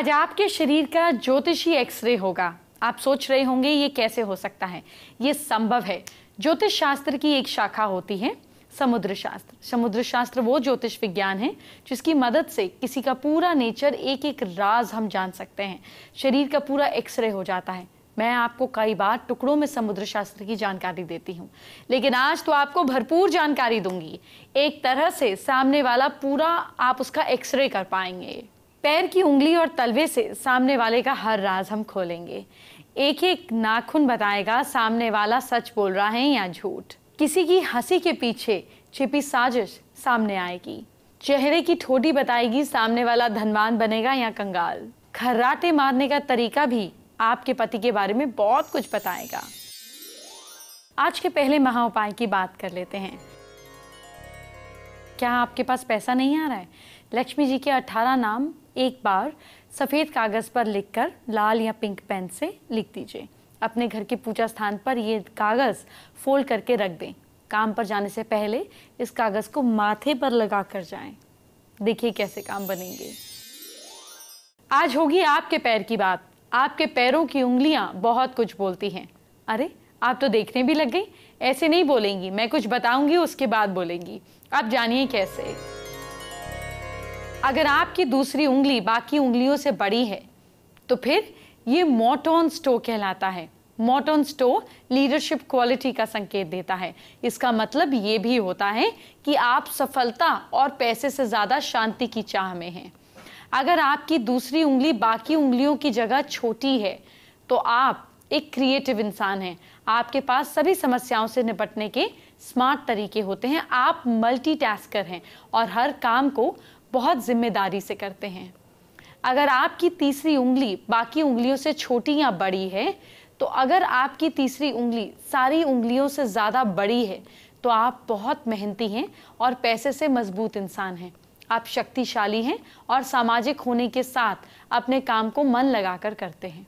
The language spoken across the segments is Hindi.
आज आपके शरीर का ज्योतिषी एक्सरे होगा आप सोच रहे होंगे ये कैसे हो सकता है ये संभव है ज्योतिष शास्त्र की एक शाखा होती है समुद्र शास्त्र समुद्र शास्त्र वो ज्योतिष विज्ञान है जिसकी मदद से किसी का पूरा नेचर एक एक राज हम जान सकते हैं शरीर का पूरा एक्सरे हो जाता है मैं आपको कई बार टुकड़ों में समुद्र शास्त्र की जानकारी देती हूँ लेकिन आज तो आपको भरपूर जानकारी दूंगी एक तरह से सामने वाला पूरा आप उसका एक्सरे कर पाएंगे पैर की उंगली और तलवे से सामने वाले का हर राज हम खोलेंगे एक एक नाखून बताएगा सामने वाला सच बोल रहा है या झूठ किसी की हंसी के पीछे छिपी साजिश सामने आएगी चेहरे की ठोटी बताएगी सामने वाला धनवान बनेगा या कंगाल खर्राटे मारने का तरीका भी आपके पति के बारे में बहुत कुछ बताएगा आज के पहले महा उपाय की बात कर लेते हैं क्या आपके पास पैसा नहीं आ रहा है लक्ष्मी जी के अठारह नाम एक बार सफ़ेद कागज़ पर लिखकर लाल या पिंक पेन से लिख दीजिए अपने घर के पूजा स्थान पर ये कागज़ फोल्ड करके रख दें काम पर जाने से पहले इस कागज़ को माथे पर लगा कर जाएं। देखिए कैसे काम बनेंगे आज होगी आपके पैर की बात आपके पैरों की उंगलियां बहुत कुछ बोलती हैं अरे आप तो देखने भी लग गई ऐसे नहीं बोलेंगी मैं कुछ बताऊंगी उसके बाद बोलेंगी आप जानिए कैसे अगर आपकी दूसरी उंगली बाकी उंगलियों से बड़ी है तो फिर ये मोटोन स्टो कहलाता है मोटोन स्टो लीडरशिप क्वालिटी का संकेत देता है इसका मतलब ये भी होता है कि आप सफलता और पैसे से ज़्यादा शांति की चाह में हैं अगर आपकी दूसरी उंगली बाकी उंगलियों की जगह छोटी है तो आप एक क्रिएटिव इंसान हैं आपके पास सभी समस्याओं से निपटने के स्मार्ट तरीके होते हैं आप मल्टीटास्कर हैं और हर काम को बहुत जिम्मेदारी से करते हैं अगर आपकी तीसरी उंगली बाकी उंगलियों से छोटी या बड़ी है तो अगर आपकी तीसरी उंगली सारी उंगलियों से ज़्यादा बड़ी है तो आप बहुत मेहनती हैं और पैसे से मजबूत इंसान हैं आप शक्तिशाली हैं और सामाजिक होने के साथ अपने काम को मन लगाकर करते हैं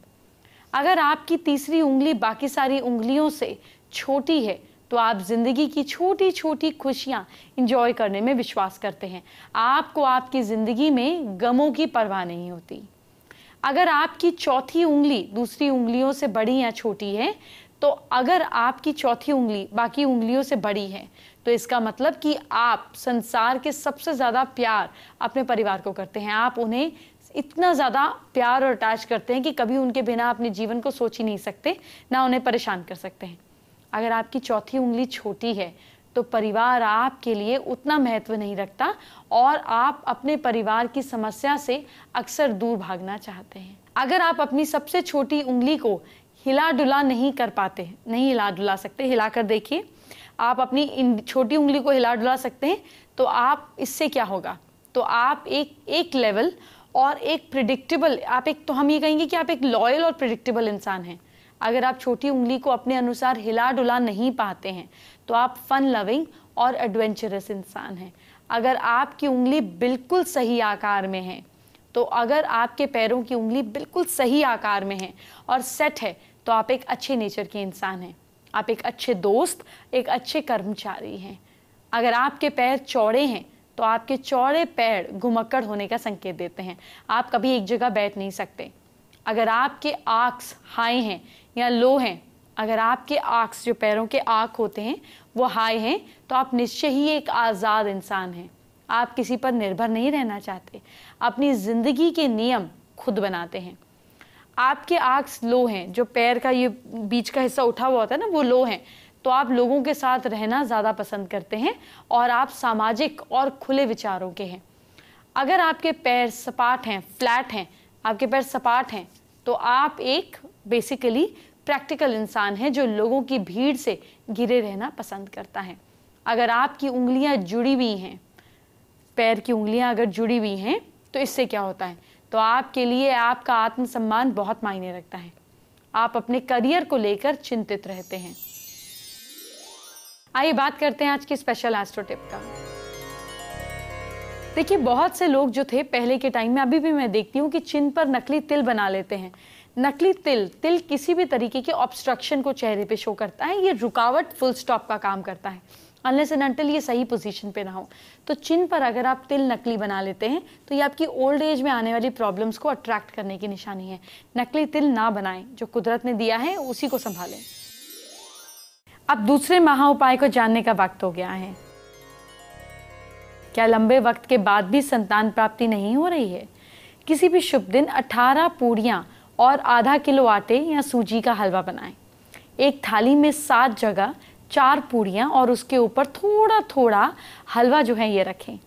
अगर आपकी तीसरी उंगली बाकी सारी उंगलियों से छोटी है तो आप ज़िंदगी की छोटी छोटी खुशियाँ इंजॉय करने में विश्वास करते हैं आपको आपकी ज़िंदगी में गमों की परवाह नहीं होती अगर आपकी चौथी उंगली दूसरी उंगलियों से बड़ी या छोटी है तो अगर आपकी चौथी उंगली बाकी उंगलियों से बड़ी है तो इसका मतलब कि आप संसार के सबसे ज़्यादा प्यार अपने परिवार को करते हैं आप उन्हें इतना ज़्यादा प्यार और अटैच करते हैं कि कभी उनके बिना अपने जीवन को सोच ही नहीं सकते ना उन्हें परेशान कर सकते हैं अगर आपकी चौथी उंगली छोटी है तो परिवार आपके लिए उतना महत्व नहीं रखता और आप अपने परिवार की समस्या से अक्सर दूर भागना चाहते हैं अगर आप अपनी सबसे छोटी उंगली को हिला डुला नहीं कर पाते नहीं हिला डुला सकते हिला कर देखिए आप अपनी छोटी उंगली को हिला डुला सकते हैं तो आप इससे क्या होगा तो आप एक एक लेवल और एक प्रिडिक्टेबल आप एक तो हम ये कहेंगे कि आप एक लॉयल और प्रिडिक्टेबल इंसान हैं अगर आप छोटी उंगली को अपने अनुसार हिला डुला नहीं पाते हैं तो आप फन लविंग और एडवेंचरस इंसान हैं अगर आपकी उंगली बिल्कुल सही आकार में है तो अगर आपके पैरों की उंगली बिल्कुल सही आकार में है और सेट है तो आप एक अच्छे नेचर के इंसान हैं आप एक अच्छे दोस्त एक अच्छे कर्मचारी हैं अगर आपके पैर चौड़े हैं तो आपके चौड़े पैर घुमक्कड़ होने का संकेत देते हैं आप कभी एक जगह बैठ नहीं सकते अगर आपके आक्स हाई हैं या लो हैं अगर आपके आँख जो पैरों के आँख होते हैं वो हाई हैं तो आप निश्चय ही एक आज़ाद इंसान हैं आप किसी पर निर्भर नहीं रहना चाहते अपनी ज़िंदगी के नियम खुद बनाते हैं आपके आँख लो हैं जो पैर का ये बीच का हिस्सा उठा हुआ होता है ना वो लो हैं तो आप लोगों के साथ रहना ज़्यादा पसंद करते हैं और आप सामाजिक और खुले विचारों के हैं अगर आपके पैर सपाट हैं फ्लैट हैं आपके पैर सपाट हैं तो आप एक बेसिकली प्रैक्टिकल इंसान है जो लोगों की भीड़ से घिरे रहना पसंद करता है अगर आपकी उंगलियां जुड़ी हुई हैं पैर की उंगलियां अगर जुड़ी हुई हैं तो इससे क्या होता है तो आपके लिए आपका आत्मसम्मान बहुत मायने रखता है आप अपने करियर को लेकर चिंतित रहते हैं आइए बात करते हैं आज की स्पेशल एस्ट्रो टिप का देखिए बहुत से लोग जो थे पहले के टाइम में अभी भी मैं देखती हूँ कि चिन पर नकली तिल बना लेते हैं नकली तिल तिल किसी भी तरीके के ऑब्स्ट्रक्शन को चेहरे पे शो करता है ये रुकावट फुल स्टॉप का काम करता है अनलेस एंड अनटिल ये सही पोजीशन पे ना हो तो चिन पर अगर आप तिल नकली बना लेते हैं तो ये आपकी ओल्ड एज में आने वाली प्रॉब्लम्स को अट्रैक्ट करने की निशानी है नकली तिल ना बनाएं जो कुदरत ने दिया है उसी को संभालें अब दूसरे महा उपाय को जानने का वक्त हो गया है क्या लंबे वक्त के बाद भी संतान प्राप्ति नहीं हो रही है किसी भी शुभ दिन 18 पूड़ियाँ और आधा किलो आटे या सूजी का हलवा बनाएं एक थाली में सात जगह चार पूड़ियाँ और उसके ऊपर थोड़ा थोड़ा हलवा जो है ये रखें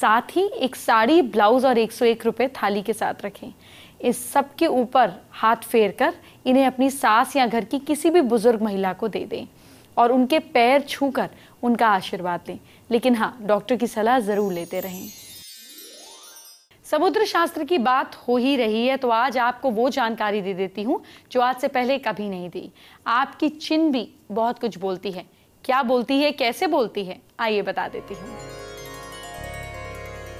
साथ ही एक साड़ी ब्लाउज़ और एक सौ एक रुपये थाली के साथ रखें इस सब के ऊपर हाथ फेर कर इन्हें अपनी सास या घर की किसी भी बुज़ुर्ग महिला को दे दें और उनके पैर छूकर उनका आशीर्वाद लें लेकिन हाँ डॉक्टर की सलाह ज़रूर लेते रहें समुद्र शास्त्र की बात हो ही रही है तो आज आपको वो जानकारी दे देती हूँ जो आज से पहले कभी नहीं दी आपकी चिन भी बहुत कुछ बोलती है क्या बोलती है कैसे बोलती है आइए बता देती हूँ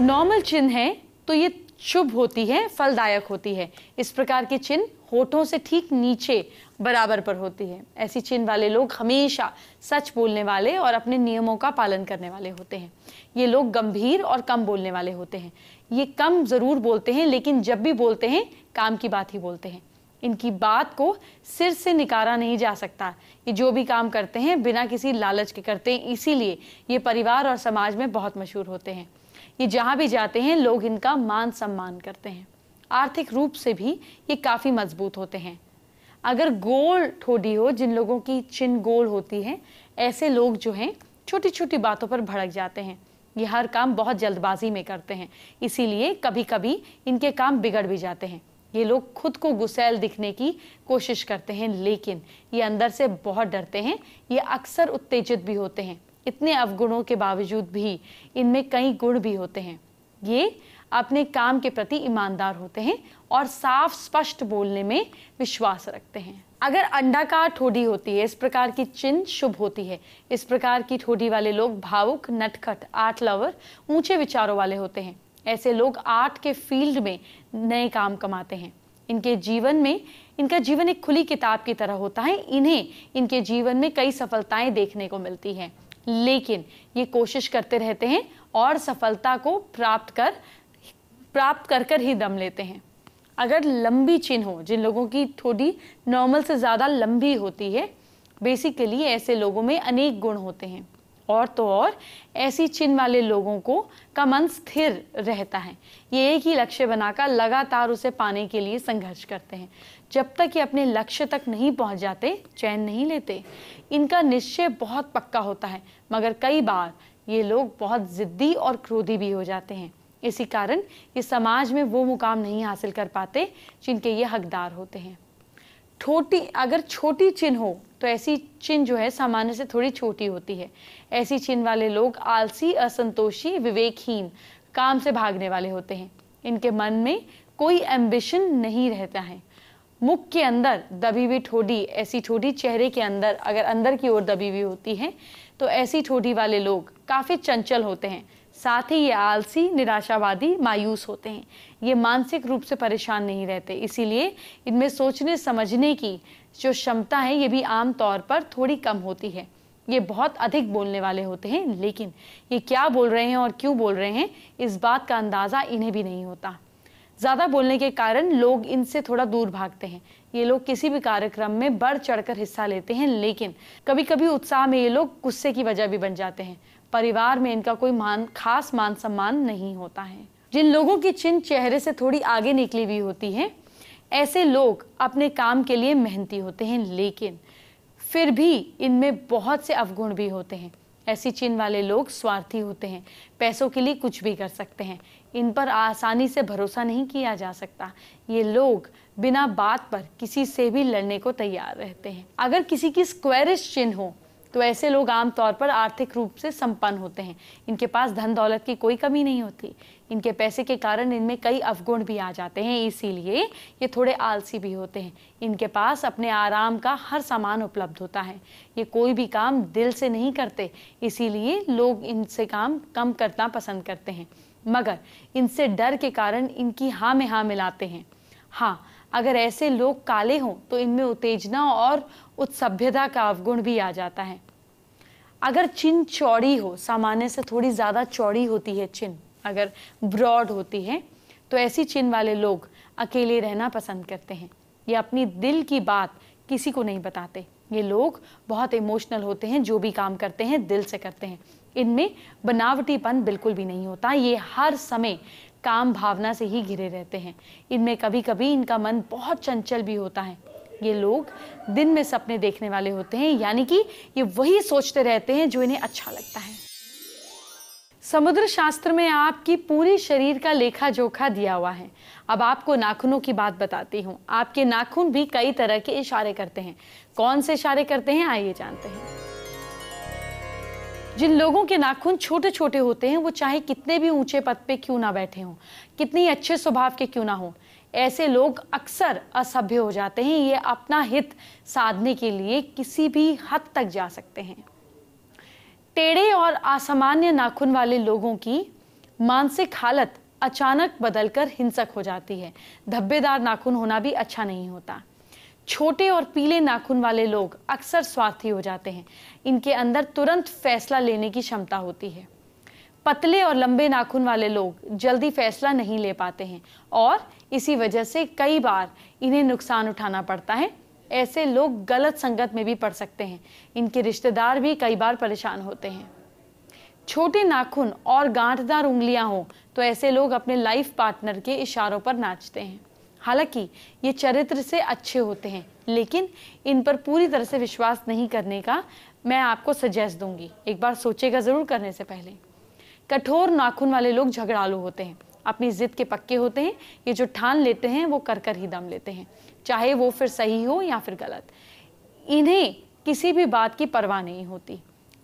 नॉर्मल चिन्ह है तो ये शुभ होती है फलदायक होती है इस प्रकार की चिन्ह होठों से ठीक नीचे बराबर पर होती है ऐसी चिन्ह वाले लोग हमेशा सच बोलने वाले और अपने नियमों का पालन करने वाले होते हैं ये लोग गंभीर और कम बोलने वाले होते हैं ये कम ज़रूर बोलते हैं लेकिन जब भी बोलते हैं काम की बात ही बोलते हैं इनकी बात को सिर से निकारा नहीं जा सकता ये जो भी काम करते हैं बिना किसी लालच के करते हैं इसीलिए ये परिवार और समाज में बहुत मशहूर होते हैं ये जहाँ भी जाते हैं लोग इनका मान सम्मान करते हैं आर्थिक रूप से भी ये काफ़ी मजबूत होते हैं अगर गोल ठोडी हो जिन लोगों की चिन गोल होती है ऐसे लोग जो हैं छोटी छोटी बातों पर भड़क जाते हैं ये हर काम बहुत जल्दबाजी में करते हैं इसीलिए कभी कभी इनके काम बिगड़ भी जाते हैं ये लोग खुद को गुसैल दिखने की कोशिश करते हैं लेकिन ये अंदर से बहुत डरते हैं ये अक्सर उत्तेजित भी होते हैं इतने अवगुणों के बावजूद भी इनमें कई गुण भी होते हैं ये अपने काम के प्रति ईमानदार होते हैं और साफ स्पष्ट बोलने में विश्वास रखते हैं अगर अंडाकार ठोडी होती है इस प्रकार की चिन्ह शुभ होती है इस प्रकार की ठोडी वाले लोग भावुक नटखट आर्ट लवर ऊंचे विचारों वाले होते हैं ऐसे लोग आर्ट के फील्ड में नए काम कमाते हैं इनके जीवन में इनका जीवन एक खुली किताब की तरह होता है इन्हें इनके जीवन में कई सफलताएं देखने को मिलती हैं लेकिन ये कोशिश करते रहते हैं और सफलता को प्राप्त कर प्राप्त कर कर ही दम लेते हैं अगर लंबी चिन हो जिन लोगों की थोड़ी नॉर्मल से ज़्यादा लंबी होती है बेसिकली ऐसे लोगों में अनेक गुण होते हैं और तो और ऐसी चिन्ह वाले लोगों को का मन स्थिर रहता है ये एक ही लक्ष्य बनाकर लगातार उसे पाने के लिए संघर्ष करते हैं जब तक ये अपने लक्ष्य तक नहीं पहुंच जाते चैन नहीं लेते इनका निश्चय बहुत पक्का होता है मगर कई बार ये लोग बहुत ज़िद्दी और क्रोधी भी हो जाते हैं इसी कारण ये समाज में वो मुकाम नहीं हासिल कर पाते जिनके ये हकदार होते हैं छोटी अगर छोटी चिन्ह हो तो ऐसी चिन्ह जो है सामान्य से थोड़ी छोटी होती है ऐसी चिन्ह वाले लोग आलसी असंतोषी विवेकहीन काम से भागने वाले होते हैं इनके मन में कोई एम्बिशन नहीं रहता है मुख के अंदर दबी हुई ठोडी ऐसी ठोडी चेहरे के अंदर अगर अंदर की ओर दबी हुई होती है तो ऐसी ठोडी वाले लोग काफ़ी चंचल होते हैं साथ ही ये आलसी निराशावादी मायूस होते हैं ये मानसिक रूप से परेशान नहीं रहते इसीलिए इनमें सोचने समझने की जो क्षमता है ये भी आम तौर पर थोड़ी कम होती है ये बहुत अधिक बोलने वाले होते हैं लेकिन ये क्या बोल रहे हैं और क्यों बोल रहे हैं इस बात का अंदाज़ा इन्हें भी नहीं होता ज़्यादा बोलने के कारण लोग इनसे थोड़ा दूर भागते हैं ये लोग किसी भी कार्यक्रम में बढ़ चढ़कर हिस्सा लेते हैं लेकिन कभी कभी उत्साह में ये लोग गुस्से की वजह भी बन जाते हैं परिवार में इनका कोई मान खास मान सम्मान नहीं होता है जिन लोगों की चिन्ह चेहरे से थोड़ी आगे निकली हुई होती है ऐसे लोग अपने काम के लिए मेहनती होते हैं लेकिन फिर भी इनमें बहुत से अवगुण भी होते हैं ऐसी चिन्ह वाले लोग स्वार्थी होते हैं पैसों के लिए कुछ भी कर सकते हैं इन पर आसानी से भरोसा नहीं किया जा सकता ये लोग बिना बात पर किसी से भी लड़ने को तैयार रहते हैं अगर किसी की स्क्वेरिश चिन्ह हो तो ऐसे लोग आमतौर पर आर्थिक रूप से संपन्न होते हैं इनके पास धन दौलत की कोई कमी नहीं होती इनके पैसे के कारण इनमें कई अवगुण भी आ जाते हैं इसीलिए ये थोड़े आलसी भी होते हैं इनके पास अपने आराम का हर सामान उपलब्ध होता है ये कोई भी काम दिल से नहीं करते इसीलिए लोग इनसे काम कम करना पसंद करते हैं मगर इनसे डर के कारण इनकी हाँ में हाँ मिलाते हैं हाँ अगर ऐसे लोग काले हों तो इनमें उत्तेजना और उत्सभ्यता का अवगुण भी आ जाता है अगर चिन चौड़ी हो सामान्य से थोड़ी ज़्यादा चौड़ी होती है चिन अगर ब्रॉड होती है तो ऐसी चिन वाले लोग अकेले रहना पसंद करते हैं ये अपनी दिल की बात किसी को नहीं बताते ये लोग बहुत इमोशनल होते हैं जो भी काम करते हैं दिल से करते हैं इनमें बनावटीपन बिल्कुल भी नहीं होता ये हर समय काम भावना से ही घिरे रहते हैं इनमें कभी कभी इनका मन बहुत चंचल भी होता है ये लोग दिन में सपने देखने वाले होते हैं यानी कि ये वही सोचते रहते हैं जो इन्हें अच्छा लगता है समुद्र शास्त्र में आपकी पूरी शरीर का लेखा जोखा दिया हुआ है अब आपको नाखूनों की बात बताती हूँ आपके नाखून भी कई तरह के इशारे करते हैं कौन से इशारे करते हैं आइए जानते हैं जिन लोगों के नाखून छोटे छोटे होते हैं वो चाहे कितने भी ऊंचे पद पे क्यों ना बैठे हों कितनी अच्छे स्वभाव के क्यों ना हों ऐसे लोग अक्सर असभ्य हो जाते हैं ये अपना हित साधने के लिए किसी भी हद तक जा सकते हैं टेढ़े और असामान्य नाखून वाले लोगों की मानसिक हालत अचानक बदलकर हिंसक हो जाती है धब्बेदार नाखून होना भी अच्छा नहीं होता छोटे और पीले नाखून वाले लोग अक्सर स्वार्थी हो जाते हैं इनके अंदर तुरंत फैसला लेने की क्षमता होती है पतले और लंबे नाखून वाले लोग जल्दी फैसला नहीं ले पाते हैं और इसी वजह से कई बार इन्हें नुकसान उठाना पड़ता है ऐसे लोग गलत संगत में भी पड़ सकते हैं इनके रिश्तेदार भी कई बार परेशान होते हैं छोटे नाखून और गांठदार उंगलियां हो तो ऐसे लोग अपने लाइफ पार्टनर के इशारों पर नाचते हैं हालांकि ये चरित्र से अच्छे होते हैं लेकिन इन पर पूरी तरह से विश्वास नहीं करने का मैं आपको सजेस्ट दूंगी एक बार सोचेगा ज़रूर करने से पहले कठोर नाखून वाले लोग झगड़ालू होते हैं अपनी ज़िद के पक्के होते हैं ये जो ठान लेते हैं वो कर कर ही दम लेते हैं चाहे वो फिर सही हो या फिर गलत इन्हें किसी भी बात की परवाह नहीं होती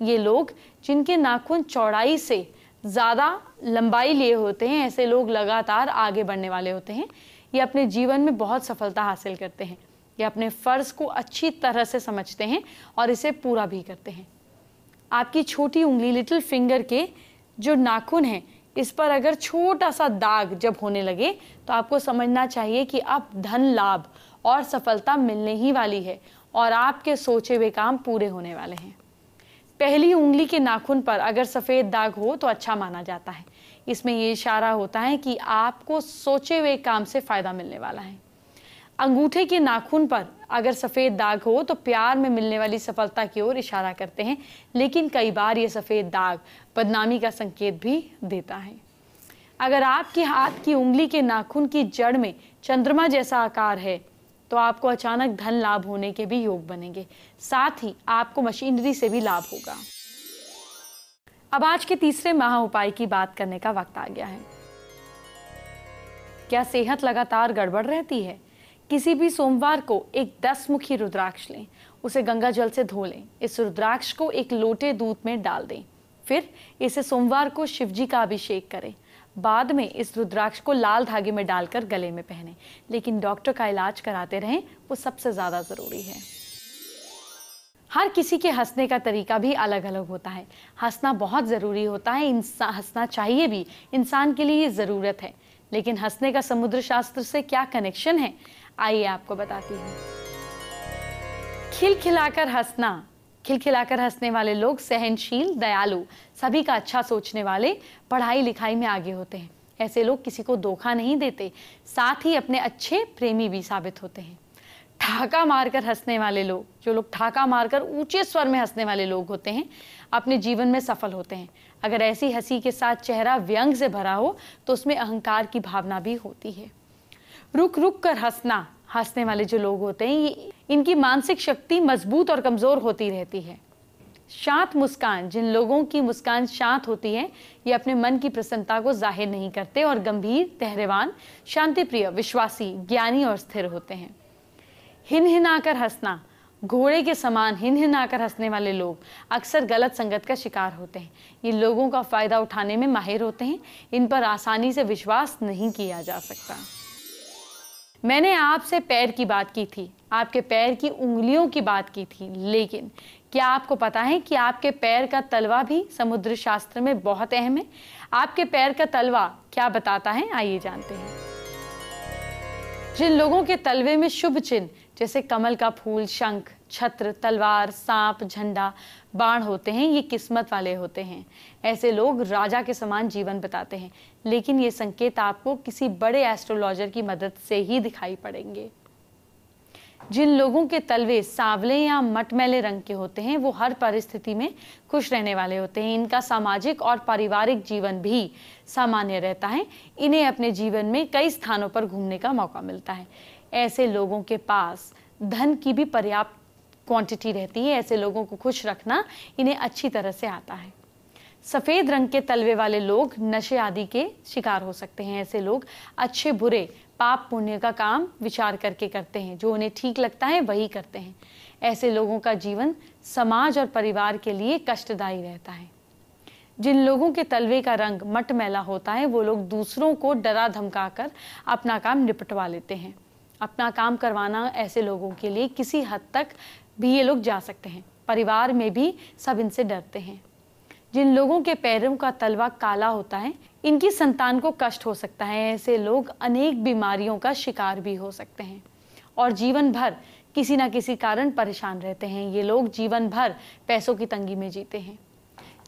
ये लोग जिनके नाखून चौड़ाई से ज़्यादा लंबाई लिए होते हैं ऐसे लोग लगातार आगे बढ़ने वाले होते हैं ये अपने जीवन में बहुत सफलता हासिल करते हैं ये अपने फ़र्ज़ को अच्छी तरह से समझते हैं और इसे पूरा भी करते हैं आपकी छोटी उंगली लिटिल फिंगर के जो नाखून हैं इस पर अगर छोटा सा दाग जब होने लगे तो आपको समझना चाहिए कि अब धन लाभ और सफलता मिलने ही वाली है और आपके सोचे हुए काम पूरे होने वाले हैं पहली उंगली के नाखून पर अगर सफ़ेद दाग हो तो अच्छा माना जाता है इसमें ये इशारा होता है कि आपको सोचे हुए काम से फ़ायदा मिलने वाला है अंगूठे के नाखून पर अगर सफ़ेद दाग हो तो प्यार में मिलने वाली सफलता की ओर इशारा करते हैं लेकिन कई बार ये सफ़ेद दाग बदनामी का संकेत भी देता है अगर आपके हाथ की उंगली के नाखून की जड़ में चंद्रमा जैसा आकार है तो आपको अचानक धन लाभ होने के भी योग बनेंगे साथ ही आपको मशीनरी से भी लाभ होगा अब आज के तीसरे महा उपाय की बात करने का वक्त आ गया है क्या सेहत लगातार गड़बड़ रहती है किसी भी सोमवार को एक दस मुखी रुद्राक्ष लें उसे गंगा जल से धो लें इस रुद्राक्ष को एक लोटे दूध में डाल दें फिर इसे सोमवार को शिवजी का अभिषेक करें बाद में इस रुद्राक्ष को लाल धागे में डालकर गले में पहने लेकिन डॉक्टर का इलाज कराते रहें वो सबसे ज़्यादा ज़रूरी है हर किसी के हंसने का तरीका भी अलग अलग होता है हंसना बहुत ज़रूरी होता है इंसान हंसना चाहिए भी इंसान के लिए ज़रूरत है लेकिन हंसने का समुद्र शास्त्र से क्या कनेक्शन है आइए आपको बताती हूँ खिलखिलाकर हंसना खिलखिलाकर हंसने वाले लोग सहनशील दयालु सभी का अच्छा सोचने वाले पढ़ाई लिखाई में आगे होते हैं ऐसे लोग किसी को धोखा नहीं देते साथ ही अपने अच्छे प्रेमी भी साबित होते हैं ठाका मारकर हंसने वाले लोग जो लोग ठाका मारकर ऊंचे स्वर में हंसने वाले लोग होते हैं अपने जीवन में सफल होते हैं अगर ऐसी हंसी के साथ चेहरा व्यंग से भरा हो तो उसमें अहंकार की भावना भी होती है रुक रुक कर हंसना हंसने वाले जो लोग होते हैं इनकी मानसिक शक्ति मजबूत और कमज़ोर होती रहती है शांत मुस्कान जिन लोगों की मुस्कान शांत होती है ये अपने मन की प्रसन्नता को जाहिर नहीं करते और गंभीर तहरेवान शांतिप्रिय विश्वासी ज्ञानी और स्थिर होते हैं हिन हिनाकर हंसना घोड़े के समान हिन हिनाकर हंसने वाले लोग अक्सर गलत संगत का शिकार होते हैं ये लोगों का फ़ायदा उठाने में माहिर होते हैं इन पर आसानी से विश्वास नहीं किया जा सकता मैंने आपसे पैर की बात की थी आपके पैर की उंगलियों की बात की थी लेकिन क्या आपको पता है कि आपके पैर का तलवा भी समुद्र शास्त्र में बहुत अहम है आपके पैर का तलवा क्या बताता है आइए जानते हैं जिन लोगों के तलवे में शुभ चिन्ह जैसे कमल का फूल शंख छत्र तलवार सांप झंडा बाण होते हैं ये किस्मत वाले होते हैं ऐसे लोग राजा के समान जीवन बताते हैं लेकिन ये संकेत आपको किसी बड़े एस्ट्रोलॉजर की मदद से ही दिखाई पड़ेंगे जिन लोगों के तलवे सांवले या मटमैले रंग के होते हैं वो हर परिस्थिति में खुश रहने वाले होते हैं इनका सामाजिक और पारिवारिक जीवन भी सामान्य रहता है इन्हें अपने जीवन में कई स्थानों पर घूमने का मौका मिलता है ऐसे लोगों के पास धन की भी पर्याप्त क्वांटिटी रहती है ऐसे लोगों को खुश रखना इन्हें अच्छी तरह से आता है सफ़ेद रंग के तलवे वाले लोग नशे आदि के शिकार हो सकते हैं ऐसे लोग अच्छे बुरे पाप पुण्य का काम विचार करके करते हैं जो उन्हें ठीक लगता है वही करते हैं ऐसे लोगों का जीवन समाज और परिवार के लिए कष्टदायी रहता है जिन लोगों के तलवे का रंग मट मैला होता है वो लोग दूसरों को डरा धमका कर अपना काम निपटवा लेते हैं अपना काम करवाना ऐसे लोगों के लिए किसी हद तक भी ये लोग जा सकते हैं परिवार में भी सब इनसे डरते हैं जिन लोगों के पैरों का तलवा काला होता है इनकी संतान को कष्ट हो सकता है ऐसे लोग अनेक बीमारियों का शिकार भी हो सकते हैं और जीवन भर किसी ना किसी कारण परेशान रहते हैं ये लोग जीवन भर पैसों की तंगी में जीते हैं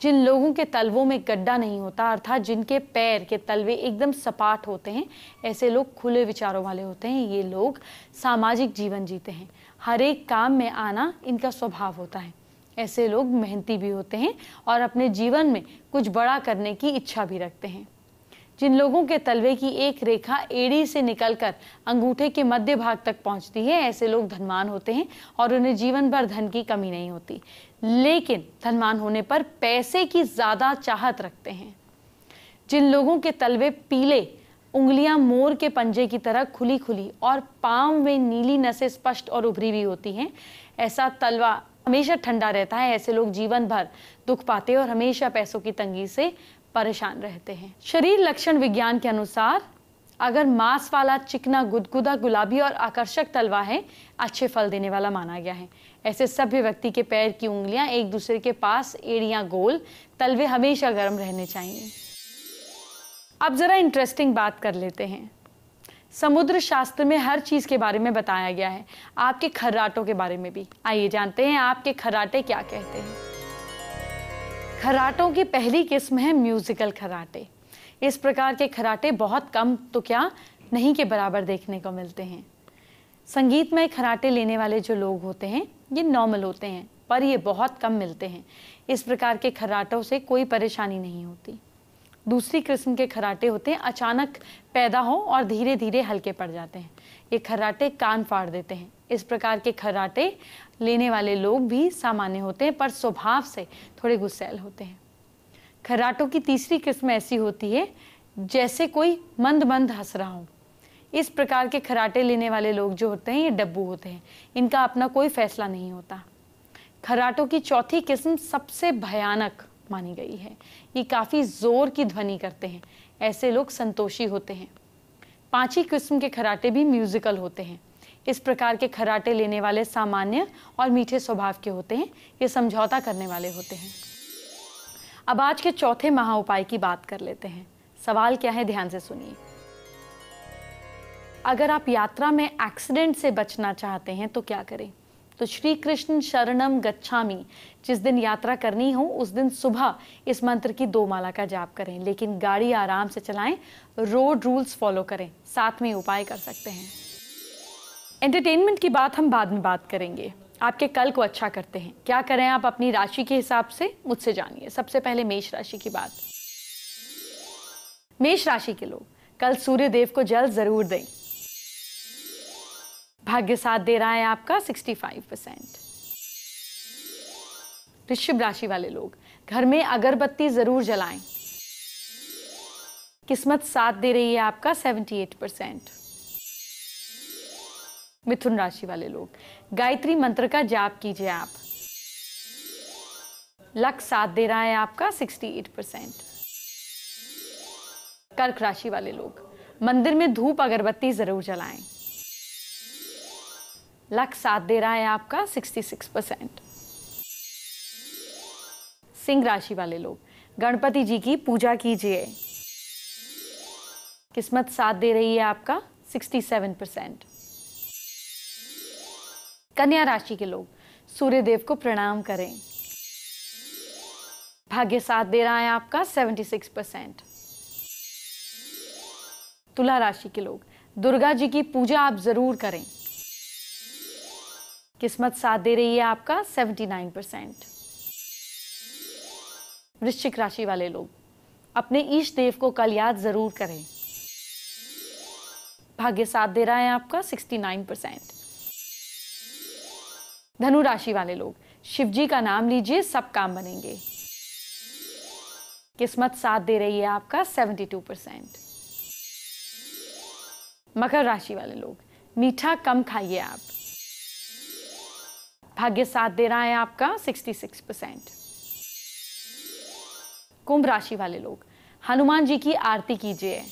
जिन लोगों के तलवों में गड्ढा नहीं होता अर्थात जिनके पैर के तलवे एकदम सपाट होते हैं ऐसे लोग खुले विचारों वाले होते हैं ये लोग सामाजिक जीवन जीते हैं हर एक काम में आना इनका स्वभाव होता है ऐसे लोग मेहनती भी होते हैं और अपने जीवन में कुछ बड़ा करने की इच्छा भी रखते हैं जिन लोगों के तलवे की एक रेखा एड़ी से निकलकर अंगूठे के मध्य भाग तक पहुंचती है ऐसे लोग धनवान होते हैं और उन्हें जीवन भर धन की कमी नहीं होती लेकिन धनवान होने पर पैसे की ज़्यादा चाहत रखते हैं जिन लोगों के तलवे पीले उंगलियां मोर के पंजे की तरह खुली खुली और पाँव में नीली नसें स्पष्ट और उभरी हुई होती हैं ऐसा तलवा हमेशा ठंडा रहता है ऐसे लोग जीवन भर दुख पाते और हमेशा पैसों की तंगी से परेशान रहते हैं शरीर लक्षण विज्ञान के अनुसार अगर मांस वाला चिकना गुदगुदा गुलाबी और आकर्षक तलवा है अच्छे फल देने वाला माना गया है ऐसे सभ्य व्यक्ति के पैर की उंगलियां एक दूसरे के पास एड़ियां गोल तलवे हमेशा गर्म रहने चाहिए अब ज़रा इंटरेस्टिंग बात कर लेते हैं समुद्र शास्त्र में हर चीज़ के बारे में बताया गया है आपके खर्राटों के बारे में भी आइए जानते हैं आपके खर्राटे क्या कहते हैं खर्राटों की पहली किस्म है म्यूज़िकल खर्राटे इस प्रकार के खराटे बहुत कम तो क्या नहीं के बराबर देखने को मिलते हैं संगीत में खराटे लेने वाले जो लोग होते हैं ये नॉर्मल होते हैं पर ये बहुत कम मिलते हैं इस प्रकार के खराटों से कोई परेशानी नहीं होती दूसरी किस्म के खराटे होते हैं अचानक पैदा हो और धीरे धीरे हल्के पड़ जाते हैं ये खराटे कान फाड़ देते हैं इस प्रकार के खराटे लेने वाले लोग भी सामान्य होते हैं पर स्वभाव से थोड़े गुस्सैल होते हैं खराटों की तीसरी किस्म ऐसी होती है जैसे कोई मंद मंद हंस रहा हो इस प्रकार के खराटे लेने वाले लोग जो होते हैं ये डब्बू होते हैं इनका अपना कोई फैसला नहीं होता खराटों की चौथी किस्म सबसे भयानक मानी गई है ये काफ़ी ज़ोर की ध्वनि करते हैं ऐसे लोग संतोषी होते हैं पांच ही किस्म के खराटे भी म्यूजिकल होते हैं इस प्रकार के खराटे लेने वाले सामान्य और मीठे स्वभाव के होते हैं ये समझौता करने वाले होते हैं अब आज के चौथे महा उपाय की बात कर लेते हैं सवाल क्या है ध्यान से सुनिए अगर आप यात्रा में एक्सीडेंट से बचना चाहते हैं तो क्या करें तो श्री कृष्ण शरणम गच्छामी जिस दिन यात्रा करनी हो उस दिन सुबह इस मंत्र की दो माला का जाप करें लेकिन गाड़ी आराम से चलाएं रोड रूल्स फॉलो करें साथ में उपाय कर सकते हैं एंटरटेनमेंट की बात हम बाद में बात करेंगे आपके कल को अच्छा करते हैं क्या करें आप अपनी राशि के हिसाब से मुझसे जानिए सबसे पहले मेष राशि की बात मेष राशि के लोग कल सूर्य देव को जल जरूर दें भाग्य साथ दे रहा है आपका 65 परसेंट ऋषभ राशि वाले लोग घर में अगरबत्ती जरूर जलाएं किस्मत साथ दे रही है आपका 78 परसेंट मिथुन राशि वाले लोग गायत्री मंत्र का जाप कीजिए आप लक साथ दे रहा है आपका 68 परसेंट कर्क राशि वाले लोग मंदिर में धूप अगरबत्ती जरूर जलाएं लक साथ दे रहा है आपका 66 परसेंट सिंह राशि वाले लोग गणपति जी की पूजा कीजिए किस्मत साथ दे रही है आपका 67 परसेंट कन्या राशि के लोग सूर्यदेव को प्रणाम करें भाग्य साथ दे रहा है आपका 76 परसेंट तुला राशि के लोग दुर्गा जी की पूजा आप जरूर करें किस्मत साथ दे रही है आपका 79 परसेंट वृश्चिक राशि वाले लोग अपने ईष्ट देव को कल याद जरूर करें भाग्य साथ दे रहा है आपका 69 परसेंट धनु राशि वाले लोग शिव जी का नाम लीजिए सब काम बनेंगे किस्मत साथ दे रही है आपका 72 परसेंट मकर राशि वाले लोग मीठा कम खाइए आप भाग्य साथ दे रहा है आपका 66 परसेंट कुंभ राशि वाले लोग हनुमान जी की आरती कीजिए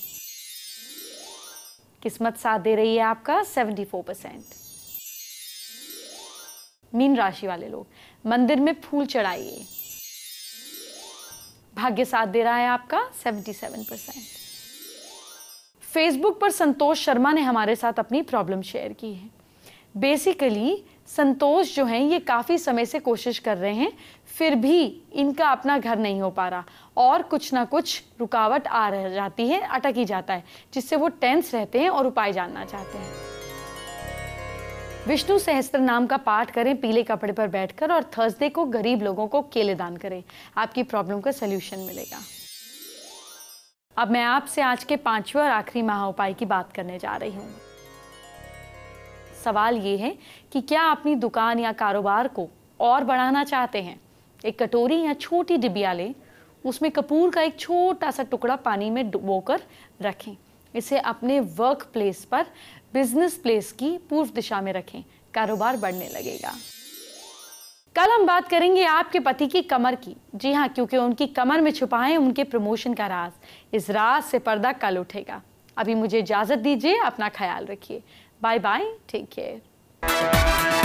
किस्मत साथ दे रही है आपका 74 परसेंट मीन राशि वाले लोग मंदिर में फूल चढ़ाइए भाग्य साथ दे रहा है आपका 77 परसेंट फेसबुक पर संतोष शर्मा ने हमारे साथ अपनी प्रॉब्लम शेयर की है बेसिकली संतोष जो हैं ये काफ़ी समय से कोशिश कर रहे हैं फिर भी इनका अपना घर नहीं हो पा रहा और कुछ ना कुछ रुकावट आ रह जाती है अटक ही जाता है जिससे वो टेंस रहते हैं और उपाय जानना चाहते हैं विष्णु सहस्त्र नाम का पाठ करें पीले कपड़े पर बैठकर और थर्सडे को गरीब लोगों को केले दान करें आपकी प्रॉब्लम का सलूशन मिलेगा अब मैं आपसे आज के पांचवें और आखिरी महा उपाय की बात करने जा रही हूँ सवाल ये है कि क्या अपनी दुकान या कारोबार को और बढ़ाना चाहते हैं एक कटोरी या छोटी डिबिया लें उसमें कपूर का एक छोटा सा टुकड़ा पानी में डुबो रखें इसे अपने वर्क प्लेस पर बिजनेस प्लेस की पूर्व दिशा में रखें कारोबार बढ़ने लगेगा कल हम बात करेंगे आपके पति की कमर की जी हाँ क्योंकि उनकी कमर में छुपा है उनके प्रमोशन का राज इस राज से पर्दा कल उठेगा अभी मुझे इजाज़त दीजिए अपना ख्याल रखिए Bye bye. Take care.